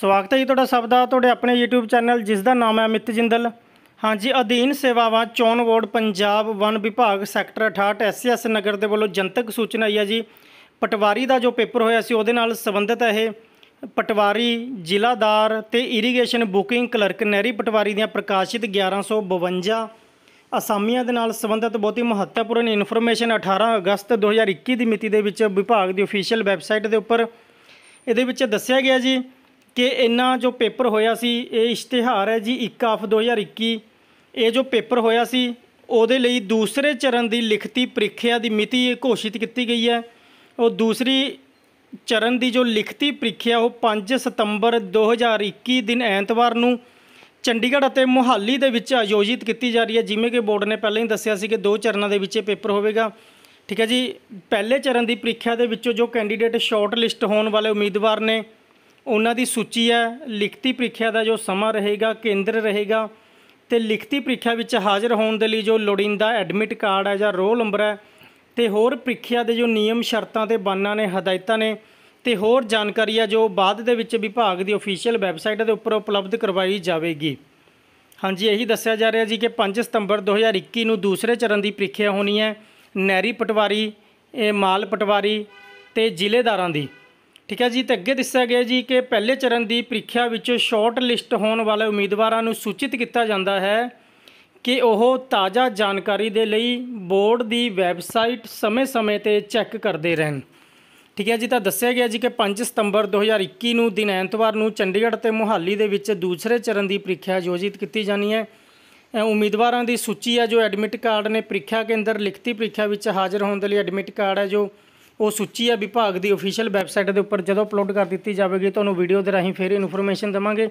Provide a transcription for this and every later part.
ਸਵਾਗਤ ਹੈ ਜੀ ਤੁਹਾਡਾ ਸਭ ਦਾ ਤੁਹਾਡੇ ਆਪਣੇ YouTube ਚੈਨਲ ਜਿਸ ਦਾ ਨਾਮ ਹੈ ਅਮਿਤ ਜਿੰਦਲ ਹਾਂਜੀ ਅਧੀਨ ਸੇਵਾਵਾਂ ਚੋਣ ਵਾਰਡ ਪੰਜਾਬ ਵਨ ਵਿਭਾਗ ਸੈਕਟਰ 68 ਐਸਐਸ ਨਗਰ ਦੇ ਵੱਲੋਂ ਜਨਤਕ ਸੂਚਨਾ ਆਈ ਹੈ ਜੀ ਪਟਵਾਰੀ ਦਾ ਜੋ ਪੇਪਰ ਹੋਇਆ ਸੀ ਉਹਦੇ ਨਾਲ ਸੰਬੰਧਿਤ ਹੈ ਇਹ ਪਟਵਾਰੀ ਜ਼ਿਲ੍ਹਾਦਾਰ ਤੇ ਇਰੀਗੇਸ਼ਨ ਬੁਕਿੰਗ ਕਲਰਕ ਨਹਿਰੀ ਪਟਵਾਰੀ ਦੀਆਂ ਪ੍ਰਕਾਸ਼ਿਤ 1152 ਅਸਾਮੀਆਂ ਦੇ ਨਾਲ ਸੰਬੰਧਿਤ ਬਹੁਤ ਹੀ ਮਹੱਤਵਪੂਰਨ ਇਨਫੋਰਮੇਸ਼ਨ 18 ਅਗਸਤ 2021 ਦੀ ਮਿਤੀ ਦੇ ਵਿੱਚ ਵਿਭਾਗ ਦੀ ਅਫੀਸ਼ੀਅਲ ਵੈਬਸਾਈਟ ਦੇ ਉੱਪਰ ਇਹਦੇ ਵਿੱਚ ਦੱਸਿਆ ਗਿਆ ਜੀ ਕਿ ਇਹਨਾਂ ਜੋ ਪੇਪਰ ਹੋਇਆ ਸੀ ਇਹ ਇਸ਼ਤਿਹਾਰ ਹੈ ਜੀ 1 ਆਫ 2021 ਇਹ ਜੋ ਪੇਪਰ ਹੋਇਆ ਸੀ ਉਹਦੇ ਲਈ ਦੂਸਰੇ ਚਰਨ ਦੀ ਲਿਖਤੀ ਪ੍ਰੀਖਿਆ ਦੀ ਮਿਤੀ ਇਹ ਘੋਸ਼ਿਤ ਕੀਤੀ ਗਈ ਹੈ ਉਹ ਦੂਸਰੀ ਚਰਨ ਦੀ ਜੋ ਲਿਖਤੀ ਪ੍ਰੀਖਿਆ ਉਹ 5 ਸਤੰਬਰ 2021 ਦਿਨ ਐਤਵਾਰ ਨੂੰ ਚੰਡੀਗੜ੍ਹ ਅਤੇ ਮੁਹਾਲੀ ਦੇ ਵਿੱਚ ਆਯੋਜਿਤ ਕੀਤੀ ਜਾ ਰਹੀ ਹੈ ਜਿਵੇਂ ਕਿ ਬੋਰਡ ਨੇ ਪਹਿਲਾਂ ਹੀ ਦੱਸਿਆ ਸੀ ਕਿ ਦੋ ਚਰਨਾਂ ਦੇ ਵਿੱਚ ਇਹ ਪੇਪਰ ਹੋਵੇਗਾ ਠੀਕ ਹੈ ਜੀ ਪਹਿਲੇ ਚਰਨ ਦੀ ਪ੍ਰੀਖਿਆ ਦੇ ਵਿੱਚੋਂ ਜੋ ਕੈਂਡੀਡੇਟ ਸ਼ਾਰਟ ਲਿਸਟ ਹੋਣ ਵਾਲੇ ਉਮੀਦਵਾਰ ਨੇ ਉਹਨਾਂ ਦੀ ਸੂਚੀ ਹੈ ਲਿਖਤੀ ਪ੍ਰੀਖਿਆ ਦਾ ਜੋ ਸਮਾਂ ਰਹੇਗਾ ਕੇਂਦਰ ਰਹੇਗਾ ਤੇ ਲਿਖਤੀ ਪ੍ਰੀਖਿਆ ਵਿੱਚ ਹਾਜ਼ਰ ਹੋਣ ਦੇ ਲਈ ਜੋ ਲੋੜੀਂਦਾ ਐਡਮਿਟ ਕਾਰਡ ਹੈ ਜਾਂ ਰੋਲ ਨੰਬਰ ਹੈ ਤੇ ਹੋਰ ਪ੍ਰੀਖਿਆ ਦੇ ਜੋ ਨਿਯਮ ਸ਼ਰਤਾਂ ਤੇ ਬਾਨਾਂ ਨੇ ਹਦਾਇਤਾਂ ਨੇ ਤੇ ਹੋਰ ਜਾਣਕਾਰੀ ਹੈ ਜੋ ਬਾਅਦ ਦੇ ਵਿੱਚ ਵਿਭਾਗ ਦੀ ਅਫੀਸ਼ੀਅਲ ਵੈਬਸਾਈਟ ਦੇ ਉੱਪਰ ਉਪਲਬਧ ਕਰਵਾਈ ਜਾਵੇਗੀ ਹਾਂਜੀ ਇਹੀ ਦੱਸਿਆ ਜਾ ਰਿਹਾ ਜੀ ਕਿ 5 ਸਤੰਬਰ 2021 ਨੂੰ ਦੂਸਰੇ ਚਰਨ ਦੀ ਪ੍ਰੀਖਿਆ ਹੋਣੀ ਹੈ ਨੈਰੀ ਪਟਵਾਰੀ ਇਹ ਮਾਲ ਪਟਵਾਰੀ ਤੇ ਜ਼ਿਲ੍ਹੇਦਾਰਾਂ ਦੀ ਠੀਕ ਹੈ ਜੀ ਤੇ ਅੱਗੇ ਦੱਸਿਆ ਗਿਆ ਜੀ ਕਿ ਪਹਿਲੇ ਚਰਨ ਦੀ ਪ੍ਰੀਖਿਆ ਵਿੱਚ ਸ਼ਾਰਟ ਲਿਸਟ ਹੋਣ ਵਾਲੇ ਉਮੀਦਵਾਰਾਂ ਨੂੰ ਸੂਚਿਤ ਕੀਤਾ ਜਾਂਦਾ ਹੈ ਕਿ ਉਹ ਤਾਜ਼ਾ ਜਾਣਕਾਰੀ ਦੇ ਲਈ ਬੋਰਡ ਦੀ ਵੈਬਸਾਈਟ ਸਮੇਂ-ਸਮੇਂ ਤੇ ਚੈੱਕ ਕਰਦੇ ਰਹਿਣ ਠੀਕ ਹੈ ਜੀ ਤਾਂ ਦੱਸਿਆ ਗਿਆ ਜੀ ਕਿ 5 ਸਤੰਬਰ 2021 ਨੂੰ ਦਿਨ ਐਤਵਾਰ ਨੂੰ ਚੰਡੀਗੜ੍ਹ ਤੇ ਮੁਹਾਲੀ ਦੇ ਵਿੱਚ ਦੂਸਰੇ ਚਰਨ ਦੀ ਪ੍ਰੀਖਿਆ ਆਯੋਜਿਤ ਕੀਤੀ ਜਾਣੀ ਹੈ ਉਮੀਦਵਾਰਾਂ ਦੀ ਸੂਚੀ ਹੈ ਜੋ ਐਡਮਿਟ ਕਾਰਡ ਨੇ ਪ੍ਰੀਖਿਆ ਕੇਂਦਰ ਲਿਖਤੀ ਪ੍ਰੀਖਿਆ ਵਿੱਚ ਹਾਜ਼ਰ ਹੋਣ ਦੇ ਲਈ ਐਡਮਿਟ ਕਾਰਡ ਹੈ ਜੋ ਉਹ ਸੂਚੀ ਆ ਵਿਭਾਗ ਦੀ ਅਫੀਸ਼ੀਅਲ ਵੈਬਸਾਈਟ ਦੇ ਉੱਪਰ ਜਦੋਂ ਅਪਲੋਡ ਕਰ ਦਿੱਤੀ ਜਾਵੇਗੀ ਤੁਹਾਨੂੰ ਵੀਡੀਓ ਦੇ ਰਾਹੀਂ ਫੇਰ ਇਨਫੋਰਮੇਸ਼ਨ ਦਵਾਂਗੇ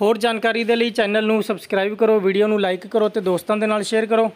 ਹੋਰ ਜਾਣਕਾਰੀ ਦੇ ਲਈ ਚੈਨਲ ਨੂੰ ਸਬਸਕ੍ਰਾਈਬ ਕਰੋ ਵੀਡੀਓ ਨੂੰ ਲਾਈਕ ਕਰੋ ਤੇ ਦੋਸਤਾਂ ਦੇ ਨਾਲ ਸ਼ੇਅਰ ਕਰੋ